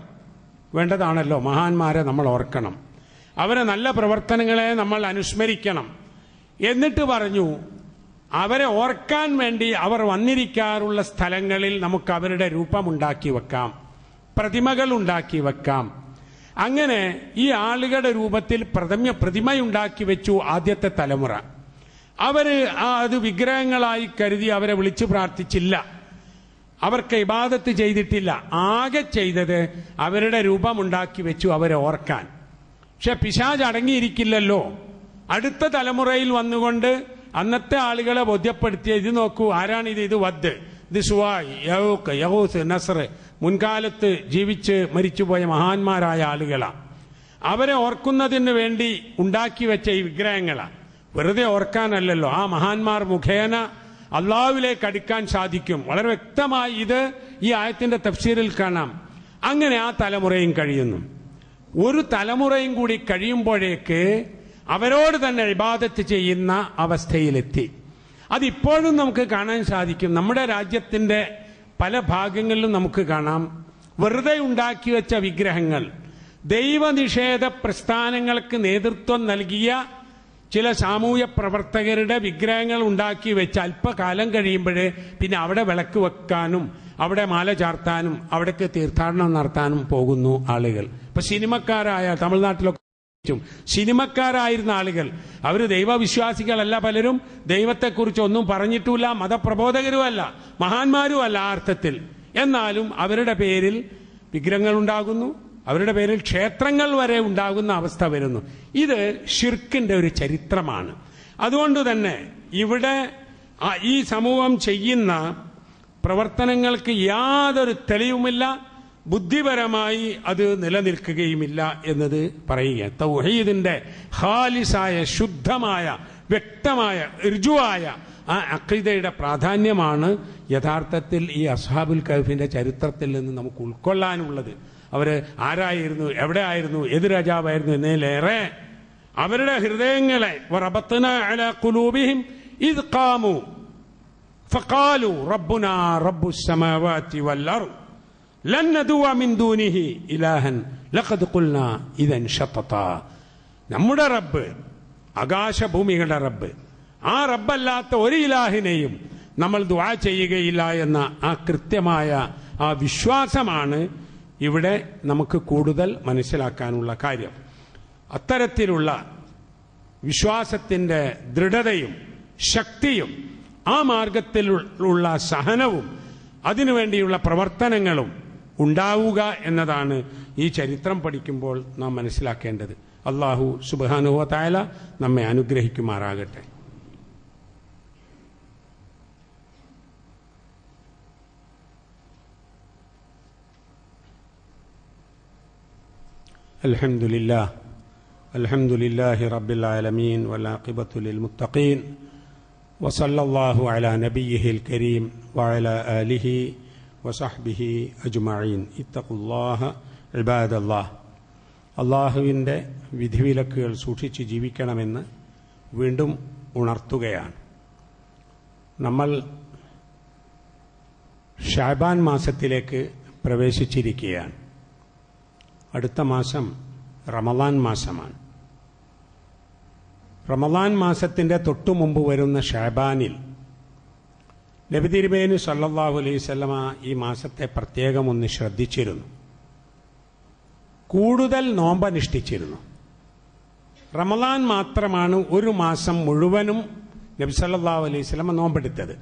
Speaker 1: വേണ്ടതാണല്ലോ മഹാന്മാരെ നമ്മൾ ഓർക്കണം അവരെ നല്ല പ്രവർത്തനങ്ങളെ നമ്മൾ അനുസ്മരിക്കണം എന്നിട്ട് പറഞ്ഞു അവരെ ഓർക്കാൻ വേണ്ടി അവർ വന്നിരിക്കാറുള്ള സ്ഥലങ്ങളിൽ നമുക്ക് അവരുടെ രൂപമുണ്ടാക്കി വെക്കാം പ്രതിമകൾ ഉണ്ടാക്കി വെക്കാം അങ്ങനെ ഈ ആളുകളുടെ രൂപത്തിൽ പ്രതിമ പ്രതിമയുണ്ടാക്കി വെച്ചു ആദ്യത്തെ തലമുറ അവര് അത് വിഗ്രഹങ്ങളായി കരുതി അവരെ വിളിച്ചു പ്രാർത്ഥിച്ചില്ല അവർക്ക് ഇബാദത്ത് ചെയ്തിട്ടില്ല ആകെ ചെയ്തത് അവരുടെ രൂപമുണ്ടാക്കി വെച്ചു അവരെ ഓർക്കാൻ പക്ഷെ പിശാജ് അടങ്ങിയിരിക്കില്ലല്ലോ അടുത്ത തലമുറയിൽ വന്നുകൊണ്ട് അന്നത്തെ ആളുകളെ ബോധ്യപ്പെടുത്തിയ ഇത് നോക്കൂ ആരാണ് ഇത് വദ് ഇത് സുവായ് യഹൂക്ക് യഹൂസ് നസർ മുൻകാലത്ത് ജീവിച്ച് മരിച്ചുപോയ മഹാന്മാരായ ആളുകളാണ് അവരെ ഓർക്കുന്നതിന് വേണ്ടി ഉണ്ടാക്കി വെച്ച ഈ വിഗ്രഹങ്ങളാണ് വെറുതെ ഓർക്കാനല്ലല്ലോ ആ മഹാന്മാർ മുഖേന അള്ളാവിലേക്ക് അടുക്കാൻ സാധിക്കും വളരെ വ്യക്തമായി ഇത് ഈ ആയത്തിന്റെ തഫ്സീരിൽ കാണാം അങ്ങനെ ആ തലമുറയും കഴിയുന്നു ഒരു തലമുറയും കൂടി കഴിയുമ്പോഴേക്ക് അവരോട് തന്നെ ഇബാദത്ത് ചെയ്യുന്ന അവസ്ഥയിലെത്തി അതിപ്പോഴും നമുക്ക് കാണാൻ സാധിക്കും നമ്മുടെ രാജ്യത്തിന്റെ പല ഭാഗങ്ങളിലും നമുക്ക് കാണാം വെറുതെ ഉണ്ടാക്കി വെച്ച വിഗ്രഹങ്ങൾ ദൈവനിഷേധ പ്രസ്ഥാനങ്ങൾക്ക് നേതൃത്വം നൽകിയ ചില സാമൂഹ്യ പ്രവർത്തകരുടെ വിഗ്രഹങ്ങൾ ഉണ്ടാക്കി വെച്ച് അല്പകാലം കഴിയുമ്പോൾ പിന്നെ അവിടെ വിളക്ക് വെക്കാനും അവിടെ മാല ചാർത്താനും അവിടേക്ക് തീർത്ഥാടനം നടത്താനും പോകുന്നു ആളുകൾ ഇപ്പൊ സിനിമക്കാരായ തമിഴ്നാട്ടിലൊക്കെ ും സിനിമക്കാരായിരുന്ന ആളുകൾ അവർ ദൈവവിശ്വാസികളല്ല പലരും ദൈവത്തെക്കുറിച്ച് ഒന്നും പറഞ്ഞിട്ടില്ല മതപ്രബോധകരും അല്ല മഹാന്മാരും അല്ല ആ അർത്ഥത്തിൽ എന്നാലും അവരുടെ പേരിൽ വിഗ്രഹങ്ങൾ ഉണ്ടാകുന്നു അവരുടെ പേരിൽ ക്ഷേത്രങ്ങൾ വരെ ഉണ്ടാകുന്ന അവസ്ഥ വരുന്നു ഇത് ഷിർക്കിന്റെ ഒരു ചരിത്രമാണ് അതുകൊണ്ട് തന്നെ ഇവിടെ ഈ സമൂഹം ചെയ്യുന്ന പ്രവർത്തനങ്ങൾക്ക് യാതൊരു തെളിവുമില്ല ബുദ്ധിപരമായി അത് നിലനിൽക്കുകയുമില്ല എന്നത് പറയുക തൗഹീദിന്റെ ഖാലിസായ ശുദ്ധമായ വ്യക്തമായ ഋജുവായ ആ അക്രിതയുടെ പ്രാധാന്യമാണ് യഥാർത്ഥത്തിൽ ഈ അസ്ഹാബുൽ കൈഫിന്റെ ചരിത്രത്തിൽ നിന്ന് നമുക്ക് ഉൾക്കൊള്ളാനുള്ളത് അവർ ആരായിരുന്നു എവിടെ ആയിരുന്നു ഏത് രാജാവായിരുന്നു എന്നതിലേറെ അവരുടെ ഹൃദയങ്ങളെ ഇത് കാമു ഫക്കാലു റബ്ബുന റബ്ബു ഇലാഹൻ ലഖദ് ഇതൻ ഷത്തത്ത നമ്മുടെ റബ്ബ് ആകാശഭൂമികളുടെ റബ്ബ് ആ റബ്ബല്ലാത്ത ഒരു ഇലാഹിനെയും നമ്മൾ ദുആ ചെയ്യുകയില്ല എന്ന ആ കൃത്യമായ ആ വിശ്വാസമാണ് ഇവിടെ നമുക്ക് കൂടുതൽ മനസ്സിലാക്കാനുള്ള കാര്യം അത്തരത്തിലുള്ള വിശ്വാസത്തിന്റെ ദൃഢതയും ശക്തിയും ആ മാർഗത്തിലുള്ള സഹനവും അതിനുവേണ്ടിയുള്ള പ്രവർത്തനങ്ങളും ഉണ്ടാവുക എന്നതാണ് ഈ ചരിത്രം പഠിക്കുമ്പോൾ നാം മനസ്സിലാക്കേണ്ടത് അള്ളാഹു സുബാനുഭവത്തായാല നമ്മെ അനുഗ്രഹിക്കുമാറാകട്ടെ الحمد لله الحمد لله رب العالمين والعاقبة للمتقين وصلى الله على نبيه الكريم وعلى آله وعلى വസാഹ്ബിഹി അജുമീൻ ഇത്തഖുല്ലാഹ ഇബാദല്ലാഹ് അള്ളാഹുവിൻ്റെ വിധിവിലക്കുകൾ സൂക്ഷിച്ച് ജീവിക്കണമെന്ന് വീണ്ടും ഉണർത്തുകയാണ് നമ്മൾ ഷാബാൻ മാസത്തിലേക്ക് പ്രവേശിച്ചിരിക്കുകയാണ് അടുത്ത മാസം റമലാൻ മാസമാണ് റമലാൻ മാസത്തിൻ്റെ തൊട്ടു മുമ്പ് വരുന്ന ഷാബാനിൽ നബിതിരുമേനു സല്ലാഹു അലൈവല്ലമ ഈ മാസത്തെ പ്രത്യേകം ഒന്ന് ശ്രദ്ധിച്ചിരുന്നു കൂടുതൽ നോമ്പനുഷ്ഠിച്ചിരുന്നു റമലാൻ മാത്രമാണ് ഒരു മാസം മുഴുവനും നബ്സല്ലാഹു അലൈഹി സ്വലമ നോമ്പെടുത്തത്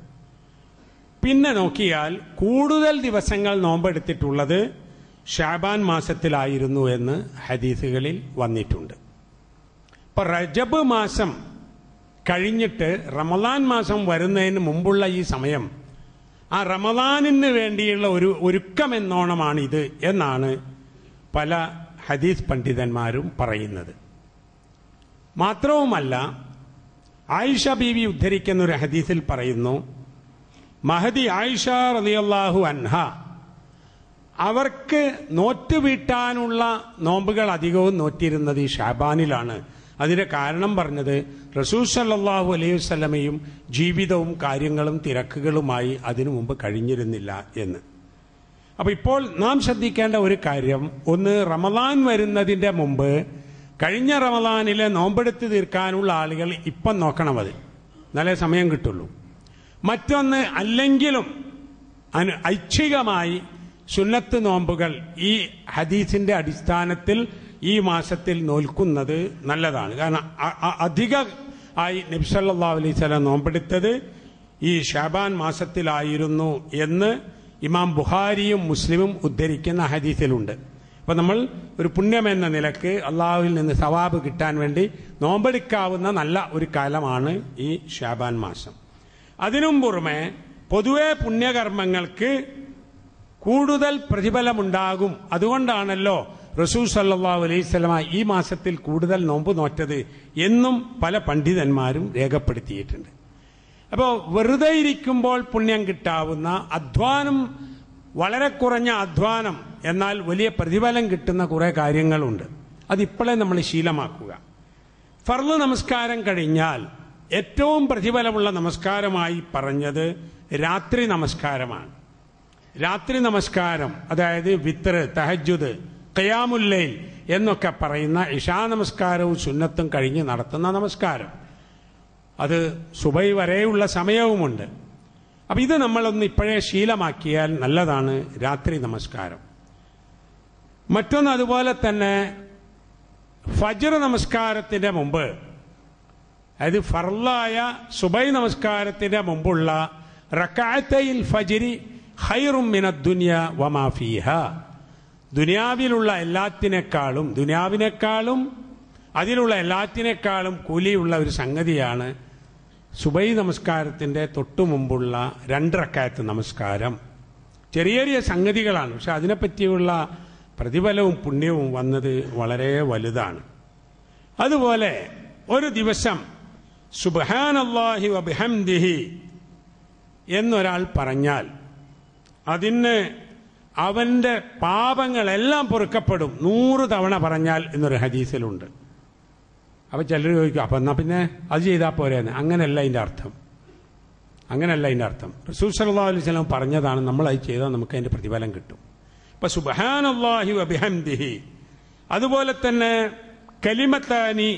Speaker 1: പിന്നെ നോക്കിയാൽ കൂടുതൽ ദിവസങ്ങൾ നോമ്പെടുത്തിട്ടുള്ളത് ഷാബാൻ മാസത്തിലായിരുന്നു എന്ന് ഹദീസുകളിൽ വന്നിട്ടുണ്ട് ഇപ്പൊ റജബ് മാസം കഴിഞ്ഞിട്ട് റമദാൻ മാസം വരുന്നതിന് മുമ്പുള്ള ഈ സമയം ആ റമദാനിന് വേണ്ടിയുള്ള ഒരു ഒരുക്കം ഇത് എന്നാണ് പല ഹദീസ് പണ്ഡിതന്മാരും പറയുന്നത് മാത്രവുമല്ല ആയിഷ ബീവി ഉദ്ധരിക്കുന്ന ഒരു ഹദീസിൽ പറയുന്നു മഹദി ആയിഷ റലിയല്ലാഹു അൻഹ അവർക്ക് നോറ്റുവീട്ടാനുള്ള നോമ്പുകൾ അധികവും നോറ്റിരുന്നത് ഈ ഷാബാനിലാണ് അതിന് കാരണം പറഞ്ഞത് റസൂൽ സല്ലാഹു അലൈഹി വസ്ലമയും ജീവിതവും കാര്യങ്ങളും തിരക്കുകളുമായി അതിനു മുമ്പ് കഴിഞ്ഞിരുന്നില്ല എന്ന് അപ്പോൾ ഇപ്പോൾ നാം ശ്രദ്ധിക്കേണ്ട ഒരു കാര്യം ഒന്ന് റമദാൻ വരുന്നതിൻ്റെ മുമ്പ് കഴിഞ്ഞ റമദാനിലെ നോമ്പെടുത്ത് തീർക്കാനുള്ള ആളുകൾ ഇപ്പം നോക്കണം അത് നല്ല സമയം കിട്ടുള്ളൂ മറ്റൊന്ന് അല്ലെങ്കിലും അനു ഐച്ഛികമായി സുന്നത്ത് നോമ്പുകൾ ഈ ഹദീസിന്റെ അടിസ്ഥാനത്തിൽ ഈ മാസത്തിൽ നോൽക്കുന്നത് നല്ലതാണ് കാരണം അധിക ആയി നബ്സല്ലാ അലൈസല നോമ്പെടുത്തത് ഈ ഷാബാൻ മാസത്തിലായിരുന്നു എന്ന് ഇമാം ബുഹാരിയും മുസ്ലിമും ഉദ്ധരിക്കുന്ന ഹദീസിലുണ്ട് അപ്പൊ നമ്മൾ ഒരു പുണ്യമെന്ന നിലക്ക് അള്ളാഹുവിൽ നിന്ന് സവാബ് കിട്ടാൻ വേണ്ടി നോമ്പെടുക്കാവുന്ന നല്ല ഒരു കാലമാണ് ഈ ഷാബാൻ മാസം അതിനും പുറമെ പൊതുവെ പുണ്യകർമ്മങ്ങൾക്ക് കൂടുതൽ പ്രതിഫലമുണ്ടാകും അതുകൊണ്ടാണല്ലോ റസൂ സല്ലാ അലൈവലമ ഈ മാസത്തിൽ കൂടുതൽ നോമ്പ് നോറ്റത് എന്നും പല പണ്ഡിതന്മാരും രേഖപ്പെടുത്തിയിട്ടുണ്ട് അപ്പോൾ വെറുതെ ഇരിക്കുമ്പോൾ പുണ്യം കിട്ടാവുന്ന അധ്വാനം വളരെ കുറഞ്ഞ അധ്വാനം എന്നാൽ വലിയ പ്രതിഫലം കിട്ടുന്ന കുറേ കാര്യങ്ങളുണ്ട് അതിപ്പോഴേ നമ്മൾ ശീലമാക്കുക ഫർള് നമസ്കാരം കഴിഞ്ഞാൽ ഏറ്റവും പ്രതിഫലമുള്ള നമസ്കാരമായി പറഞ്ഞത് രാത്രി നമസ്കാരമാണ് രാത്രി നമസ്കാരം അതായത് വിത്ര് തഹജുദ് ഖിയാമുല്ലൈൽ എന്നൊക്കെ പറയുന്ന ഇഷാ നമസ്കാരവും സുന്നത്തും കഴിഞ്ഞ് നടത്തുന്ന നമസ്കാരം അത് സുബൈ വരെയുള്ള സമയവുമുണ്ട് അപ്പം ഇത് നമ്മളൊന്ന് ഇപ്പോഴേ ശീലമാക്കിയാൽ നല്ലതാണ് രാത്രി നമസ്കാരം മറ്റൊന്ന് അതുപോലെ തന്നെ ഫജർ നമസ്കാരത്തിൻ്റെ മുമ്പ് അതായത് ഫർലായ സുബൈ നമസ്കാരത്തിൻ്റെ മുമ്പുള്ള റക്കാത്തയിൽ ഫജിരി ഹൈറും മിനദ്ദുനിയ വമാഫീഹ ദുനിയാവിലുള്ള എല്ലാത്തിനേക്കാളും ദുനിയാവിനേക്കാളും അതിലുള്ള എല്ലാത്തിനേക്കാളും കൂലിയുള്ള ഒരു സംഗതിയാണ് സുബൈ നമസ്കാരത്തിൻ്റെ തൊട്ടു മുമ്പുള്ള രണ്ടറക്കായത്ത് നമസ്കാരം ചെറിയ ചെറിയ സംഗതികളാണ് പക്ഷെ അതിനെപ്പറ്റിയുള്ള പ്രതിഫലവും പുണ്യവും വന്നത് വളരെ വലുതാണ് അതുപോലെ ഒരു ദിവസം സുബാനല്ലാഹി ദിഹി എന്നൊരാൾ പറഞ്ഞാൽ അതിന് അവന്റെ പാപങ്ങളെല്ലാം പൊറുക്കപ്പെടും നൂറ് തവണ പറഞ്ഞാൽ എന്നൊരു ഹദീസിലുണ്ട് അപ്പൊ ചിലർ ചോദിക്കും അപ്പൊ എന്നാ പിന്നെ അത് ചെയ്താൽ പോരെയെന്ന് അങ്ങനെയല്ല അതിന്റെ അർത്ഥം അങ്ങനെയല്ല അതിന്റെ അർത്ഥം റസൂൽ സല്ലാ അലൈഹി സ്വലം പറഞ്ഞതാണ് നമ്മൾ അത് ചെയ്താൽ നമുക്ക് അതിന്റെ പ്രതിഫലം കിട്ടും ഇപ്പൊ സുബാനുല്ലാഹി വബിഹംദിഹി അതുപോലെ തന്നെ കലിമത്താനി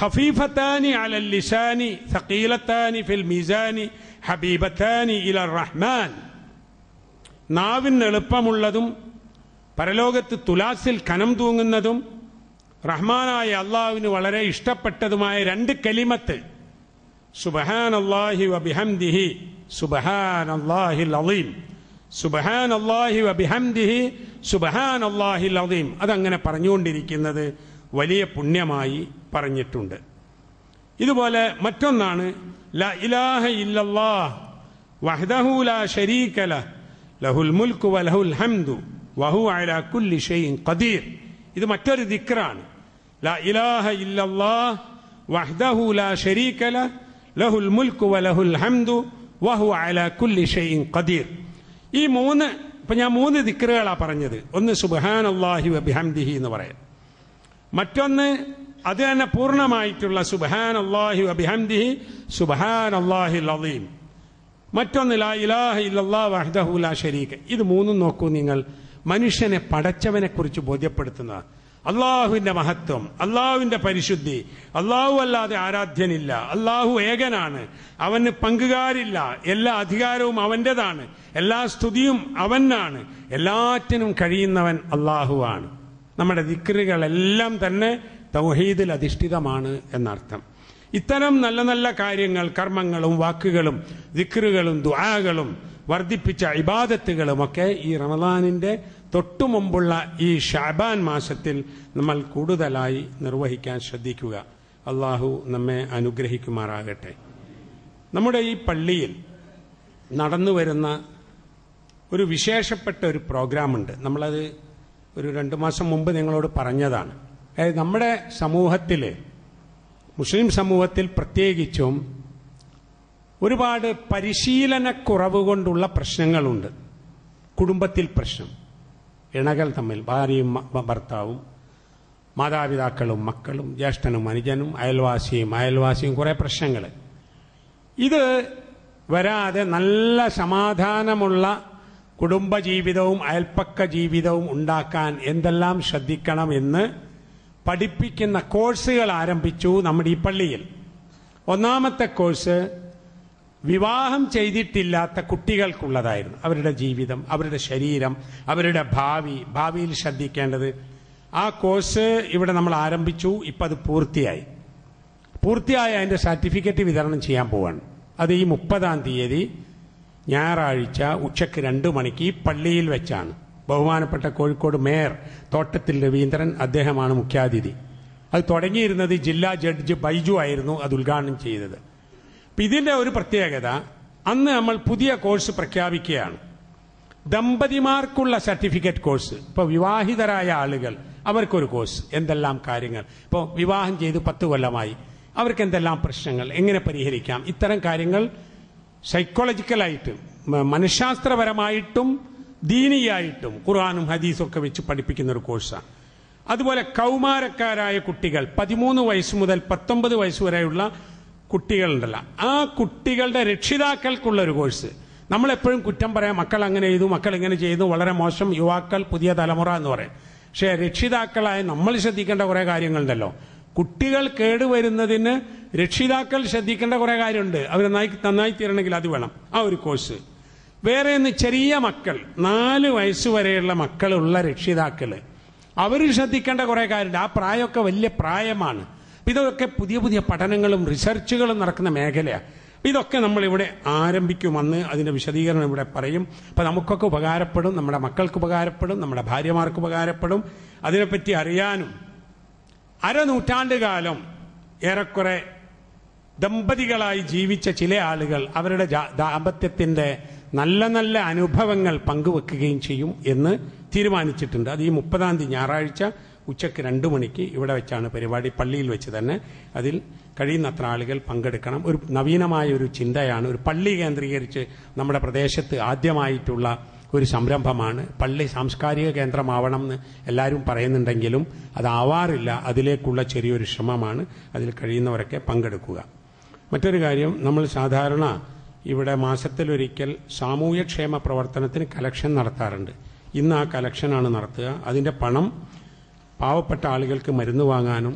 Speaker 1: ഹഫീഫത്താനി അലൽ ലിസാനി സക്കീലത്താനി ഫിൽ മീസാനി ഹബീബത്താനി ഇലർ റഹ്മാൻ നാവിന് എളുപ്പമുള്ളതും പരലോകത്ത് തുലാസിൽ കനം തൂങ്ങുന്നതും റഹ്മാനായ അള്ളാവിന് വളരെ ഇഷ്ടപ്പെട്ടതുമായ രണ്ട് കലിമത്ത് സുബഹാൻ അള്ളാഹി വബിഹംദിഹി സുബഹാൻ അള്ളാഹിൽ അലീം സുബഹാൻ അള്ളാഹി വബിഹംദിഹി സുബഹാൻ അള്ളാഹിൽ അലീം അതങ്ങനെ പറഞ്ഞുകൊണ്ടിരിക്കുന്നത് വലിയ പുണ്യമായി പറഞ്ഞിട്ടുണ്ട് ഇതുപോലെ മറ്റൊന്നാണ് ല ഇലാഹ ഇല്ലല്ലാഹ് വഹ്ദഹു ലാ ലഹുൽ മുൽക്കു വലഹുൽ ഹംദു വഹു അല കുല്ലി ഷെയ്ൻ ഖദീർ ഇത് മറ്റൊരു ദിക്റാണ് ലാ ഇലാഹ ഇല്ലല്ലാഹ് വഹ്ദഹു ലാ ശരീക ലഹ് ലഹുൽ മുൽക്കു വലഹുൽ ഹംദു വഹു അല കുല്ലി ഷെയ്ൻ ഖദീർ ഈ മൂന്ന് ഇപ്പൊ ഞാൻ മൂന്ന് ദിക്റുകളാണ് പറഞ്ഞത് ഒന്ന് സുബഹാൻ വബിഹംദിഹി എന്ന് പറയാം മറ്റൊന്ന് അത് തന്നെ പൂർണ്ണമായിട്ടുള്ള സുബഹാൻ അള്ളാഹി വബിഹംദിഹി സുബഹാൻ അള്ളാഹി അലീം മറ്റൊന്ന് ലാ ഇലാഹ ഇല്ലാ വഹദഹുലാ ഷരീഖ് ഇത് മൂന്നും നോക്കൂ നിങ്ങൾ മനുഷ്യനെ പടച്ചവനെ കുറിച്ച് ബോധ്യപ്പെടുത്തുന്ന അള്ളാഹുവിന്റെ മഹത്വം അള്ളാഹുവിന്റെ പരിശുദ്ധി അള്ളാഹു അല്ലാതെ ആരാധ്യനില്ല അള്ളാഹു ഏകനാണ് അവന് പങ്കുകാരില്ല എല്ലാ അധികാരവും അവന്റേതാണ് എല്ലാ സ്തുതിയും അവനാണ് എല്ലാറ്റിനും കഴിയുന്നവൻ അള്ളാഹുവാണ് നമ്മുടെ ദിക്റുകളെല്ലാം തന്നെ തൗഹീദിൽ അധിഷ്ഠിതമാണ് എന്നർത്ഥം ഇത്തരം നല്ല നല്ല കാര്യങ്ങൾ കർമ്മങ്ങളും വാക്കുകളും ദിക്റുകളും ദുആകളും വർദ്ധിപ്പിച്ച ഇബാദത്തുകളുമൊക്കെ ഈ റമദാനിൻ്റെ തൊട്ടു മുമ്പുള്ള ഈ ഷാബാൻ മാസത്തിൽ നമ്മൾ കൂടുതലായി നിർവഹിക്കാൻ ശ്രദ്ധിക്കുക അള്ളാഹു നമ്മെ അനുഗ്രഹിക്കുമാറാകട്ടെ നമ്മുടെ ഈ പള്ളിയിൽ നടന്നു വരുന്ന ഒരു വിശേഷപ്പെട്ട ഒരു പ്രോഗ്രാമുണ്ട് നമ്മളത് ഒരു രണ്ട് മാസം മുമ്പ് നിങ്ങളോട് പറഞ്ഞതാണ് നമ്മുടെ സമൂഹത്തിൽ മുസ്ലിം സമൂഹത്തിൽ പ്രത്യേകിച്ചും ഒരുപാട് പരിശീലനക്കുറവ് കൊണ്ടുള്ള പ്രശ്നങ്ങളുണ്ട് കുടുംബത്തിൽ പ്രശ്നം ഇണകൾ തമ്മിൽ ഭാര്യയും ഭർത്താവും മാതാപിതാക്കളും മക്കളും ജ്യേഷ്ഠനും അനുജനും അയൽവാസിയും അയൽവാസിയും കുറേ പ്രശ്നങ്ങൾ ഇത് വരാതെ നല്ല സമാധാനമുള്ള കുടുംബജീവിതവും അയൽപ്പക്ക ജീവിതവും ഉണ്ടാക്കാൻ എന്തെല്ലാം ശ്രദ്ധിക്കണം എന്ന് പഠിപ്പിക്കുന്ന കോഴ്സുകൾ ആരംഭിച്ചു നമ്മുടെ ഈ പള്ളിയിൽ ഒന്നാമത്തെ കോഴ്സ് വിവാഹം ചെയ്തിട്ടില്ലാത്ത കുട്ടികൾക്കുള്ളതായിരുന്നു അവരുടെ ജീവിതം അവരുടെ ശരീരം അവരുടെ ഭാവി ഭാവിയിൽ ശ്രദ്ധിക്കേണ്ടത് ആ കോഴ്സ് ഇവിടെ നമ്മൾ ആരംഭിച്ചു ഇപ്പം അത് പൂർത്തിയായി പൂർത്തിയായ അതിൻ്റെ സർട്ടിഫിക്കറ്റ് വിതരണം ചെയ്യാൻ പോവാണ് അത് ഈ മുപ്പതാം തീയതി ഞായറാഴ്ച ഉച്ചക്ക് രണ്ട് മണിക്ക് ഈ പള്ളിയിൽ വെച്ചാണ് ബഹുമാനപ്പെട്ട കോഴിക്കോട് മേയർ തോട്ടത്തിൽ രവീന്ദ്രൻ അദ്ദേഹമാണ് മുഖ്യാതിഥി അത് തുടങ്ങിയിരുന്നത് ജില്ലാ ജഡ്ജ് ബൈജു ആയിരുന്നു അത് ഉദ്ഘാടനം ചെയ്തത് ഇതിന്റെ ഒരു പ്രത്യേകത അന്ന് നമ്മൾ പുതിയ കോഴ്സ് പ്രഖ്യാപിക്കുകയാണ് ദമ്പതിമാർക്കുള്ള സർട്ടിഫിക്കറ്റ് കോഴ്സ് ഇപ്പൊ വിവാഹിതരായ ആളുകൾ അവർക്കൊരു കോഴ്സ് എന്തെല്ലാം കാര്യങ്ങൾ ഇപ്പൊ വിവാഹം ചെയ്ത് പത്ത് കൊല്ലമായി അവർക്ക് എന്തെല്ലാം പ്രശ്നങ്ങൾ എങ്ങനെ പരിഹരിക്കാം ഇത്തരം കാര്യങ്ങൾ സൈക്കോളജിക്കലായിട്ടും മനഃശാസ്ത്രപരമായിട്ടും ദീനിയായിട്ടും ഖുർആാനും ഹദീസും ഒക്കെ വെച്ച് പഠിപ്പിക്കുന്ന ഒരു കോഴ്സാണ് അതുപോലെ കൗമാരക്കാരായ കുട്ടികൾ പതിമൂന്ന് വയസ്സ് മുതൽ പത്തൊമ്പത് വയസ്സ് വരെയുള്ള കുട്ടികളുണ്ടല്ലോ ആ കുട്ടികളുടെ രക്ഷിതാക്കൾക്കുള്ള ഒരു കോഴ്സ് നമ്മളെപ്പോഴും കുറ്റം പറയാം മക്കൾ അങ്ങനെ ചെയ്തു മക്കൾ ഇങ്ങനെ ചെയ്തു വളരെ മോശം യുവാക്കൾ പുതിയ തലമുറ എന്ന് പറയും പക്ഷേ രക്ഷിതാക്കളായ നമ്മൾ ശ്രദ്ധിക്കേണ്ട കുറേ കാര്യങ്ങളുണ്ടല്ലോ കുട്ടികൾ കേടുവരുന്നതിന് രക്ഷിതാക്കൾ ശ്രദ്ധിക്കേണ്ട കുറേ കാര്യമുണ്ട് അവർ നന്നായി നന്നായി തീരണമെങ്കിൽ അത് വേണം ആ ഒരു കോഴ്സ് വേറെ ഒന്ന് ചെറിയ മക്കൾ നാല് വയസ്സുവരെയുള്ള മക്കളുള്ള രക്ഷിതാക്കൾ അവർ ശ്രദ്ധിക്കേണ്ട കുറേ കാര്യമുണ്ട് ആ പ്രായമൊക്കെ വലിയ പ്രായമാണ് ഇതൊക്കെ പുതിയ പുതിയ പഠനങ്ങളും റിസർച്ചുകളും നടക്കുന്ന മേഖലയാണ് ഇതൊക്കെ നമ്മൾ ആരംഭിക്കും അന്ന് അതിന്റെ വിശദീകരണം ഇവിടെ പറയും അപ്പൊ നമുക്കൊക്കെ ഉപകാരപ്പെടും നമ്മുടെ മക്കൾക്ക് ഉപകാരപ്പെടും നമ്മുടെ ഭാര്യമാർക്ക് ഉപകാരപ്പെടും അതിനെപ്പറ്റി അറിയാനും അരനൂറ്റാണ്ട് കാലം ഏറെക്കുറെ ദമ്പതികളായി ജീവിച്ച ചില ആളുകൾ അവരുടെ ദാമ്പത്യത്തിന്റെ നല്ല നല്ല അനുഭവങ്ങൾ പങ്കുവെക്കുകയും ചെയ്യും എന്ന് തീരുമാനിച്ചിട്ടുണ്ട് അത് ഈ മുപ്പതാം തീയതി ഞായറാഴ്ച ഉച്ചക്ക് രണ്ടു മണിക്ക് ഇവിടെ വെച്ചാണ് പരിപാടി പള്ളിയിൽ വെച്ച് തന്നെ അതിൽ കഴിയുന്നത്ര ആളുകൾ പങ്കെടുക്കണം ഒരു നവീനമായ ഒരു ചിന്തയാണ് ഒരു പള്ളി കേന്ദ്രീകരിച്ച് നമ്മുടെ പ്രദേശത്ത് ആദ്യമായിട്ടുള്ള ഒരു സംരംഭമാണ് പള്ളി സാംസ്കാരിക കേന്ദ്രമാവണം എന്ന് എല്ലാവരും പറയുന്നുണ്ടെങ്കിലും അതാവാറില്ല അതിലേക്കുള്ള ചെറിയൊരു ശ്രമമാണ് അതിൽ കഴിയുന്നവരൊക്കെ പങ്കെടുക്കുക മറ്റൊരു കാര്യം നമ്മൾ സാധാരണ ഇവിടെ മാസത്തിലൊരിക്കൽ സാമൂഹ്യക്ഷേമ പ്രവർത്തനത്തിന് കലക്ഷൻ നടത്താറുണ്ട് ഇന്ന് ആ കലക്ഷനാണ് നടത്തുക അതിൻ്റെ പണം പാവപ്പെട്ട ആളുകൾക്ക് മരുന്ന് വാങ്ങാനും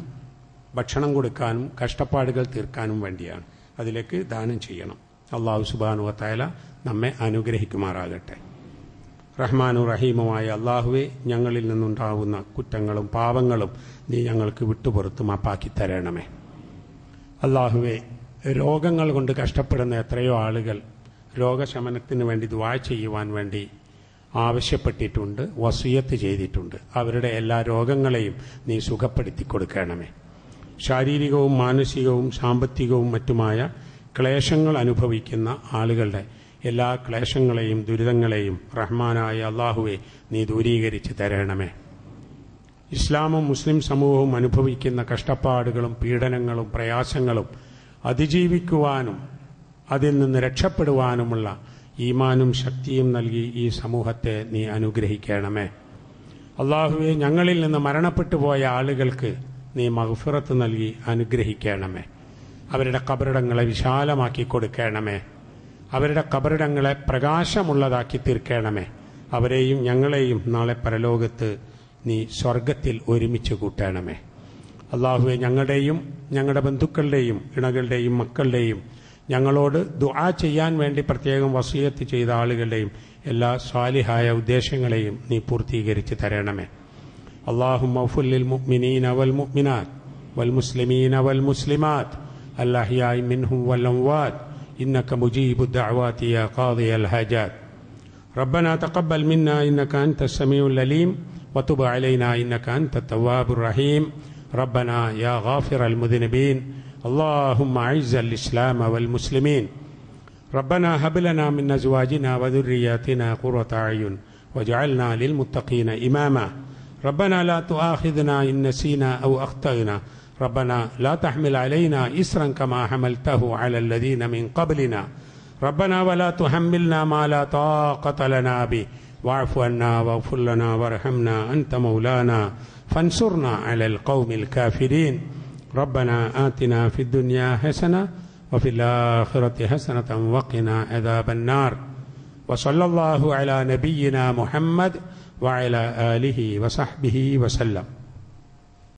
Speaker 1: ഭക്ഷണം കൊടുക്കാനും കഷ്ടപ്പാടുകൾ തീർക്കാനും വേണ്ടിയാണ് അതിലേക്ക് ദാനം ചെയ്യണം അള്ളാഹു സുബാനുവത്തായാല നമ്മെ അനുഗ്രഹിക്കുമാറാകട്ടെ റഹ്മാനു റഹീമുമായ അള്ളാഹുവെ ഞങ്ങളിൽ നിന്നുണ്ടാകുന്ന കുറ്റങ്ങളും പാപങ്ങളും നീ ഞങ്ങൾക്ക് വിട്ടുപുറത്തും മാപ്പാക്കി തരണമേ അള്ളാഹുവെ രോഗങ്ങൾ കൊണ്ട് കഷ്ടപ്പെടുന്ന എത്രയോ ആളുകൾ രോഗശമനത്തിന് വേണ്ടി ദ്വാ ചെയ്യുവാൻ വേണ്ടി ആവശ്യപ്പെട്ടിട്ടുണ്ട് വസൂയത്ത് ചെയ്തിട്ടുണ്ട് അവരുടെ എല്ലാ രോഗങ്ങളെയും നീ സുഖപ്പെടുത്തി കൊടുക്കണമേ ശാരീരികവും മാനസികവും സാമ്പത്തികവും മറ്റുമായ ക്ലേശങ്ങൾ അനുഭവിക്കുന്ന ആളുകളുടെ എല്ലാ ക്ലേശങ്ങളെയും ദുരിതങ്ങളെയും റഹ്മാനായ അള്ളാഹുവെ നീ ദൂരീകരിച്ച് തരണമേ ഇസ്ലാമും മുസ്ലിം സമൂഹവും അനുഭവിക്കുന്ന കഷ്ടപ്പാടുകളും പീഡനങ്ങളും പ്രയാസങ്ങളും അതിജീവിക്കുവാനും അതിൽ നിന്ന് രക്ഷപ്പെടുവാനുമുള്ള ഈമാനും ശക്തിയും നൽകി ഈ സമൂഹത്തെ നീ അനുഗ്രഹിക്കണമേ അള്ളാഹുവെ ഞങ്ങളിൽ നിന്ന് മരണപ്പെട്ടു പോയ ആളുകൾക്ക് നീ മഹഫിറത്ത് നൽകി അനുഗ്രഹിക്കണമേ അവരുടെ കബറിടങ്ങളെ വിശാലമാക്കി കൊടുക്കണമേ അവരുടെ കബറിടങ്ങളെ പ്രകാശമുള്ളതാക്കി തീർക്കണമേ അവരെയും ഞങ്ങളെയും നാളെ പരലോകത്ത് നീ സ്വർഗത്തിൽ ഒരുമിച്ച് കൂട്ടണമേ അള്ളാഹുവെ ഞങ്ങളുടെയും ഞങ്ങളുടെ ബന്ധുക്കളുടെയും ഇണകളുടെയും മക്കളുടെയും ഞങ്ങളോട് ദുആ ചെയ്യാൻ വേണ്ടി പ്രത്യേകം വസീയത്ത് ചെയ്ത ആളുകളുടെയും എല്ലാ സ്വാലിഹായ ഉദ്ദേശങ്ങളെയും നീ പൂർത്തീകരിച്ച് തരണമേ അള്ളാഹു മൗഫുല്ലിൽ മുഅ്മിനീൻ അവൽ മുഅ്മിനാത്ത് വൽ മുസ്ലിമീൻ അവൽ മുസ്ലിമാത്ത് അല്ലാഹിയായി മിൻഹു വൽ അംവാത്ത് إنك مجيب الدعوات يا قاضي الحاجات ربنا تقبل منا إنك أنت السميع العليم وتب علينا إنك أنت التواب الرحيم ربنا يا غافر المذنبين اللهم اعز الإسلام والمسلمين ربنا هب لنا من أزواجنا وذرياتنا قرة أعين واجعلنا للمتقين إماما ربنا لا تؤاخذنا إن نسينا أو أخطأنا ربنا لا تحمل علينا إسرا كما حملته على الذين من قبلنا ربنا ولا تحملنا ما لا طاقة لنا به واعف عنا واغفر لنا وارحمنا أنت مولانا فانصرنا على القوم الكافرين ربنا آتنا في الدنيا حسنة وفي الآخرة حسنة وقنا عذاب النار وصلى الله على نبينا محمد وعلى آله وصحبه وسلم